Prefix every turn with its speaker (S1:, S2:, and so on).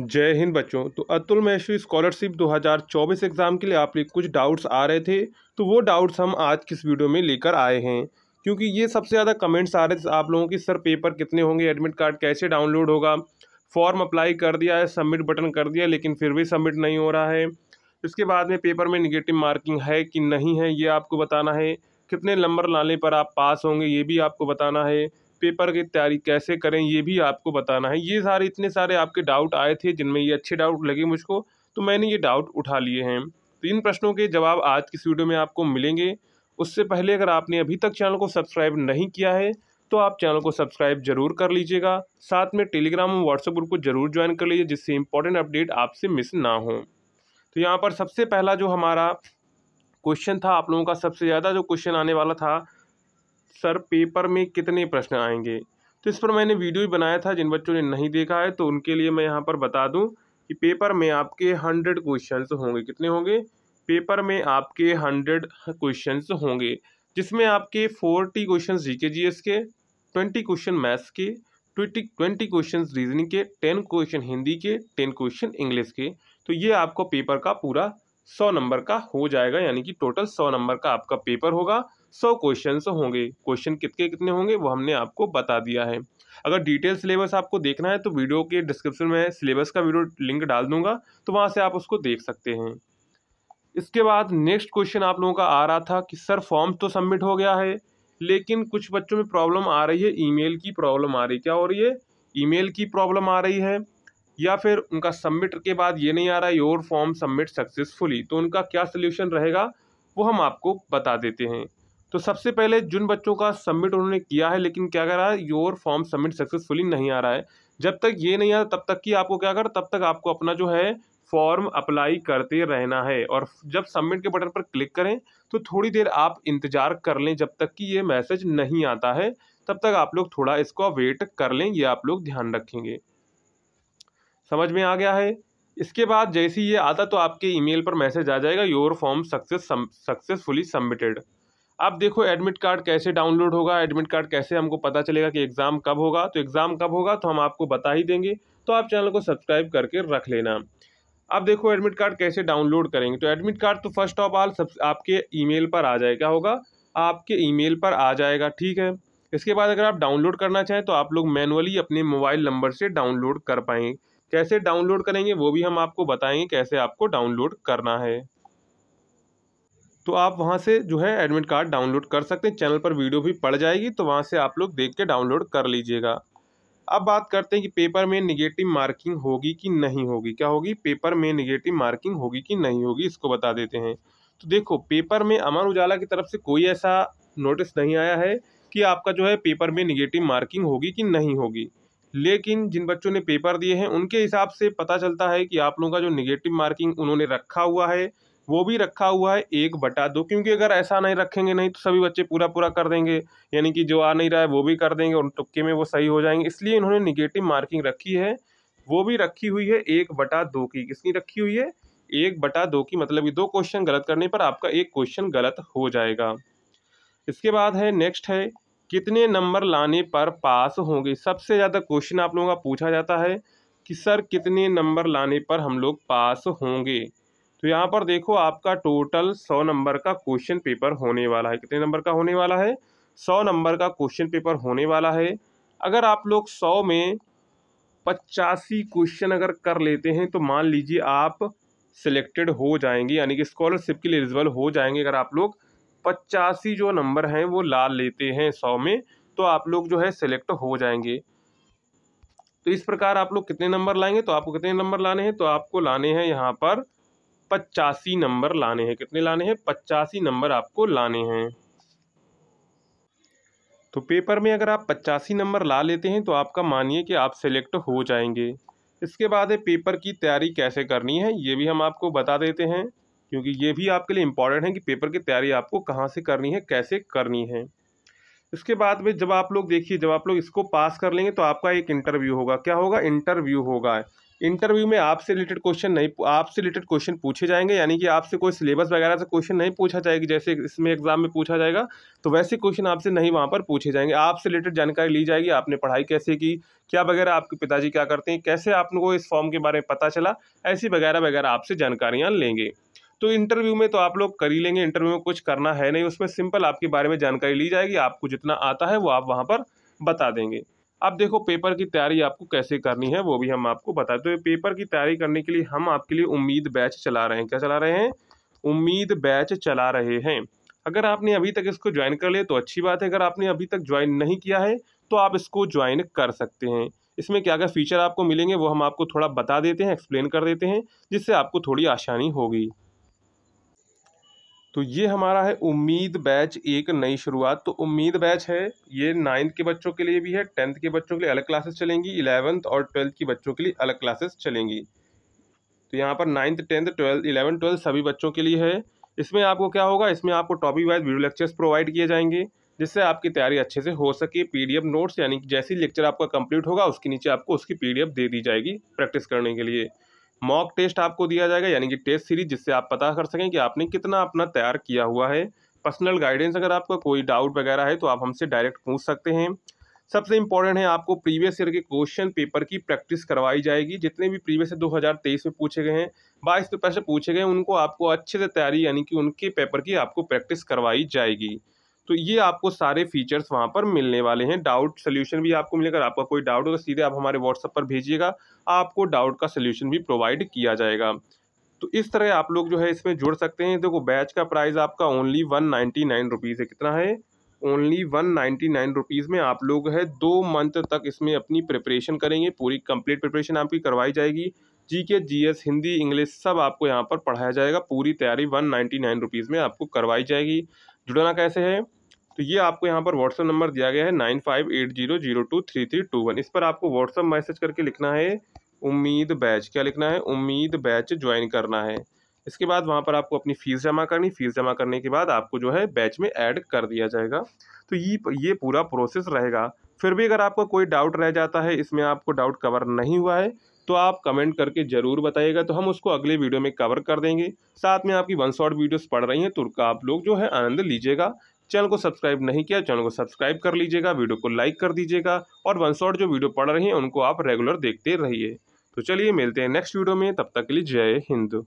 S1: जय हिंद बच्चों तो अतुल महेश्वरी स्कॉलरशिप 2024 एग्ज़ाम के लिए आप लिए कुछ डाउट्स आ रहे थे तो वो डाउट्स हम आज किस वीडियो में लेकर आए हैं क्योंकि ये सबसे ज़्यादा कमेंट्स आ रहे थे आप लोगों की सर पेपर कितने होंगे एडमिट कार्ड कैसे डाउनलोड होगा फॉर्म अप्लाई कर दिया है सबमिट बटन कर दिया लेकिन फिर भी सबमिट नहीं हो रहा है इसके बाद में पेपर में निगेटिव मार्किंग है कि नहीं है ये आपको बताना है कितने नंबर लाने पर आप पास होंगे ये भी आपको बताना है पेपर की तैयारी कैसे करें ये भी आपको बताना है ये सारे इतने सारे आपके डाउट आए थे जिनमें ये अच्छे डाउट लगे मुझको तो मैंने ये डाउट उठा लिए हैं तो इन प्रश्नों के जवाब आज की वीडियो में आपको मिलेंगे उससे पहले अगर आपने अभी तक चैनल को सब्सक्राइब नहीं किया है तो आप चैनल को सब्सक्राइब जरूर कर लीजिएगा साथ में टेलीग्राम और व्हाट्सएप ग्रुप को जरूर ज्वाइन कर लीजिए जिससे इंपॉर्टेंट अपडेट आपसे मिस ना हो तो यहाँ पर सबसे पहला जो हमारा क्वेश्चन था आप लोगों का सबसे ज़्यादा जो क्वेश्चन आने वाला था सर पेपर में कितने प्रश्न आएंगे तो इस पर मैंने वीडियो भी बनाया था जिन बच्चों ने नहीं देखा है तो उनके लिए मैं यहाँ पर बता दूँ कि पेपर में आपके हंड्रेड क्वेश्चन होंगे कितने होंगे पेपर में आपके हंड्रेड क्वेश्चन होंगे जिसमें आपके forty question G K G S के ट्वेंटी क्वेश्चन मैथ्स के ट्वेंटी ट्वेंटी क्वेश्चन रीजनिंग के टेन क्वेश्चन हिंदी के टेन क्वेश्चन इंग्लिश के तो ये आपको पेपर का पूरा सौ नंबर का हो जाएगा यानी कि टोटल सौ नंबर का आपका पेपर होगा सौ क्वेश्चन होंगे क्वेश्चन कितने कितने होंगे वो हमने आपको बता दिया है अगर डिटेल सिलेबस आपको देखना है तो वीडियो के डिस्क्रिप्शन में सिलेबस का वीडियो लिंक डाल दूंगा तो वहाँ से आप उसको देख सकते हैं इसके बाद नेक्स्ट क्वेश्चन आप लोगों का आ रहा था कि सर फॉर्म तो सबमिट हो गया है लेकिन कुछ बच्चों में प्रॉब्लम आ रही है ईमेल की प्रॉब्लम आ रही क्या हो रही है ईमेल की प्रॉब्लम आ रही है या फिर उनका सबमिट के बाद ये नहीं आ रहा योर फॉर्म सबमिट सक्सेसफुली तो उनका क्या सोल्यूशन रहेगा वो हम आपको बता देते हैं तो सबसे पहले जिन बच्चों का सबमिट उन्होंने किया है लेकिन क्या कह रहा है योर फॉर्म सबमिट सक्सेसफुली नहीं आ रहा है जब तक ये नहीं आ रहा तब तक कि आपको क्या कर तब तक आपको अपना जो है फॉर्म अप्लाई करते रहना है और जब सबमिट के बटन पर क्लिक करें तो थोड़ी देर आप इंतज़ार कर लें जब तक कि ये मैसेज नहीं आता है तब तक आप लोग थोड़ा इसको वेट कर लें ये आप लोग ध्यान रखेंगे समझ में आ गया है इसके बाद जैसे ही ये आता तो आपके ईमेल पर मैसेज आ जाएगा your form success successfully submitted अब देखो एडमिट कार्ड कैसे डाउनलोड होगा एडमिट कार्ड कैसे हमको पता चलेगा कि एग्ज़ाम कब होगा तो एग्ज़ाम कब होगा तो हम आपको बता ही देंगे तो आप चैनल को सब्सक्राइब करके रख लेना अब देखो एडमिट कार्ड कैसे डाउनलोड करेंगे तो एडमिट कार्ड तो फर्स्ट ऑफ ऑल सब आपके ईमेल पर आ जाएगा होगा आपके ईमेल पर आ जाएगा ठीक है इसके बाद अगर आप डाउनलोड करना चाहें तो आप लोग मैनुअली अपने मोबाइल नंबर से डाउनलोड कर पाएंगे कैसे डाउनलोड करेंगे वो भी हम आपको बताएंगे कैसे आपको डाउनलोड करना है तो आप वहाँ से जो है एडमिट कार्ड डाउनलोड कर सकते हैं चैनल पर वीडियो भी पड़ जाएगी तो वहाँ से आप लोग देख के डाउनलोड कर लीजिएगा अब बात करते हैं कि पेपर में निगेटिव मार्किंग होगी कि नहीं होगी क्या होगी पेपर में निगेटिव मार्किंग होगी कि नहीं होगी इसको बता देते हैं तो देखो पेपर में अमर उजाला की तरफ से कोई ऐसा नोटिस नहीं आया है कि आपका जो है पेपर में निगेटिव मार्किंग होगी कि नहीं होगी लेकिन जिन बच्चों ने पेपर दिए हैं उनके हिसाब से पता चलता है कि आप लोगों का जो निगेटिव मार्किंग उन्होंने रखा हुआ है वो भी रखा हुआ है एक बटा दो क्योंकि अगर ऐसा नहीं रखेंगे नहीं तो सभी बच्चे पूरा पूरा कर देंगे यानी कि जो आ नहीं रहा है वो भी कर देंगे और तुक्के में वो सही हो जाएंगे इसलिए इन्होंने निगेटिव मार्किंग रखी है वो भी रखी हुई है एक बटा दो की किसकी रखी हुई है एक बटा दो की मतलब ये दो क्वेश्चन गलत करने पर आपका एक क्वेश्चन गलत हो जाएगा इसके बाद है नेक्स्ट है कितने नंबर लाने पर पास होंगे सबसे ज़्यादा क्वेश्चन आप लोगों का पूछा जाता है कि सर कितने नंबर लाने पर हम लोग पास होंगे तो यहाँ पर देखो आपका टोटल सौ नंबर का क्वेश्चन पेपर होने वाला है कितने नंबर का होने वाला है सौ नंबर का क्वेश्चन पेपर होने वाला है अगर आप लोग सौ में पचासी क्वेश्चन अगर कर लेते हैं तो मान लीजिए आप सिलेक्टेड हो जाएंगे यानी कि स्कॉलरशिप के लिए एलिजिबल हो जाएंगे अगर आप लोग पचासी जो नंबर हैं वो ला लेते हैं सौ में तो आप लोग जो है सिलेक्ट हो जाएंगे तो इस प्रकार आप लोग कितने नंबर लाएंगे तो आपको कितने नंबर लाने हैं तो आपको लाने हैं यहाँ पर पचासी नंबर लाने हैं कितने लाने हैं पचासी नंबर आपको लाने हैं तो पेपर में अगर आप पचासी नंबर ला लेते हैं तो आपका मानिए कि आप सेलेक्ट हो जाएंगे इसके बाद है पेपर की तैयारी कैसे करनी है ये भी हम आपको बता देते हैं क्योंकि ये भी आपके लिए इम्पॉर्टेंट है कि पेपर की तैयारी आपको कहाँ से करनी है कैसे करनी है इसके बाद में जब आप लोग देखिए जब आप लोग इसको पास कर लेंगे तो आपका एक इंटरव्यू होगा क्या होगा इंटरव्यू होगा इंटरव्यू में आपसे रिलेटेड क्वेश्चन नहीं आपसे रिलेटेड क्वेश्चन पूछे जाएंगे यानी कि आपसे कोई सिलेबस वगैरह से क्वेश्चन नहीं पूछा जाएगी जैसे इसमें एग्जाम में पूछा जाएगा तो वैसे क्वेश्चन आपसे नहीं वहाँ पर पूछे जाएंगे आपसे रिलेटेड जानकारी ली जाएगी आपने पढ़ाई कैसे की क्या वगैरह आपके पिताजी क्या करते हैं कैसे आप लोगों को इस फॉर्म के बारे में पता चला ऐसी वगैरह वगैरह आपसे जानकारियाँ लेंगे तो इंटरव्यू में तो आप लोग कर ही लेंगे इंटरव्यू में कुछ करना है नहीं उसमें सिंपल आपके बारे में जानकारी ली जाएगी आपको जितना आता है वो आप वहाँ पर बता देंगे अब देखो पेपर की तैयारी आपको कैसे करनी है वो भी हम आपको बता तो पेपर की तैयारी करने के लिए हम आपके लिए उम्मीद बैच चला रहे हैं क्या चला रहे हैं उम्मीद बैच चला रहे हैं अगर आपने अभी तक इसको ज्वाइन कर लिया तो अच्छी बात है अगर आपने अभी तक ज्वाइन नहीं किया है तो आप इसको ज्वाइन कर सकते हैं इसमें क्या क्या फ़ीचर आपको मिलेंगे वो हम आपको थोड़ा बता देते हैं एक्सप्लेन कर देते हैं जिससे आपको थोड़ी आसानी होगी तो ये हमारा है उम्मीद बैच एक नई शुरुआत तो उम्मीद बैच है ये नाइन्थ के बच्चों के लिए भी है टेंथ के बच्चों के लिए अलग क्लासेस चलेंगी इलेवंथ और ट्वेल्थ के बच्चों के लिए अलग क्लासेस चलेंगी तो यहाँ पर ninth tenth twelfth eleven twelfth सभी बच्चों के लिए है इसमें आपको क्या होगा इसमें आपको topic wise video lectures provide किए जाएंगे जिससे आपकी तैयारी अच्छे से हो सके पीडीएफ नोट्स यानी जैसे लेक्चर आपका कंप्लीट होगा उसके नीचे आपको उसकी पीडीएफ दे दी जाएगी प्रैक्टिस करने के लिए मॉक टेस्ट आपको दिया जाएगा यानी कि टेस्ट सीरीज जिससे आप पता कर सकें कि आपने कितना अपना तैयार किया हुआ है पर्सनल गाइडेंस अगर आपका कोई डाउट वगैरह है तो आप हमसे डायरेक्ट पूछ सकते हैं सबसे इम्पॉर्टेंट है आपको प्रीवियस ईयर के क्वेश्चन पेपर की प्रैक्टिस करवाई जाएगी जितने भी प्रीवियस ईयर 2023 में पूछे गए हैं बाईस पेपर से पूछे गए उनको आपको अच्छे से तैयारी यानी कि उनके पेपर की आपको प्रैक्टिस करवाई जाएगी तो ये आपको सारे फीचर्स वहाँ पर मिलने वाले हैं डाउट सोल्यूशन भी आपको मिलेगा आपका कोई डाउट हो तो सीधे आप हमारे व्हाट्सअप पर भेजिएगा आपको डाउट का सोल्यूशन भी प्रोवाइड किया जाएगा तो इस तरह आप लोग जो है इसमें जुड़ सकते हैं देखो तो बैच का प्राइस आपका only one ninety nine rupees है कितना है only one ninety nine rupees में आप लोग है दो मंथ तक इसमें अपनी प्रिपरेशन करेंगे पूरी कंप्लीट प्रिपरेशन आपकी करवाई जाएगी जी K G S Hindi English सब आपको यहाँ पर पढ़ाया जाएगा पूरी तैयारी वन नाइन्टी नाइन रुपीज़ में आपको करवाई जाएगी जुड़ना कैसे है तो ये आपको यहाँ पर व्हाट्सअप नंबर दिया गया है nine five eight zero zero two three three two one इस पर आपको व्हाट्सअप मैसेज करके लिखना है उम्मीद बैच क्या लिखना है उम्मीद बैच ज्वाइन करना है इसके बाद वहाँ पर आपको अपनी फ़ीस जमा करनी फ़ीस जमा करने के बाद आपको जो है बैच में ऐड कर दिया जाएगा तो ये ये पूरा प्रोसेस रहेगा फिर भी अगर आपका कोई डाउट रह जाता है इसमें आपको डाउट कवर नहीं हुआ है तो आप कमेंट करके ज़रूर बताइएगा तो हम उसको अगले वीडियो में कवर कर देंगे साथ में आपकी वन शॉट वीडियोस पढ़ रही हैं तो आप लोग जो है आनंद लीजिएगा चैनल को सब्सक्राइब नहीं किया चैनल को सब्सक्राइब कर लीजिएगा वीडियो को लाइक कर दीजिएगा और वन शॉट जो वीडियो पढ़ रहे हैं उनको आप रेगुलर देखते रहिए तो चलिए मिलते हैं नेक्स्ट वीडियो में तब तक के लिए जय हिंद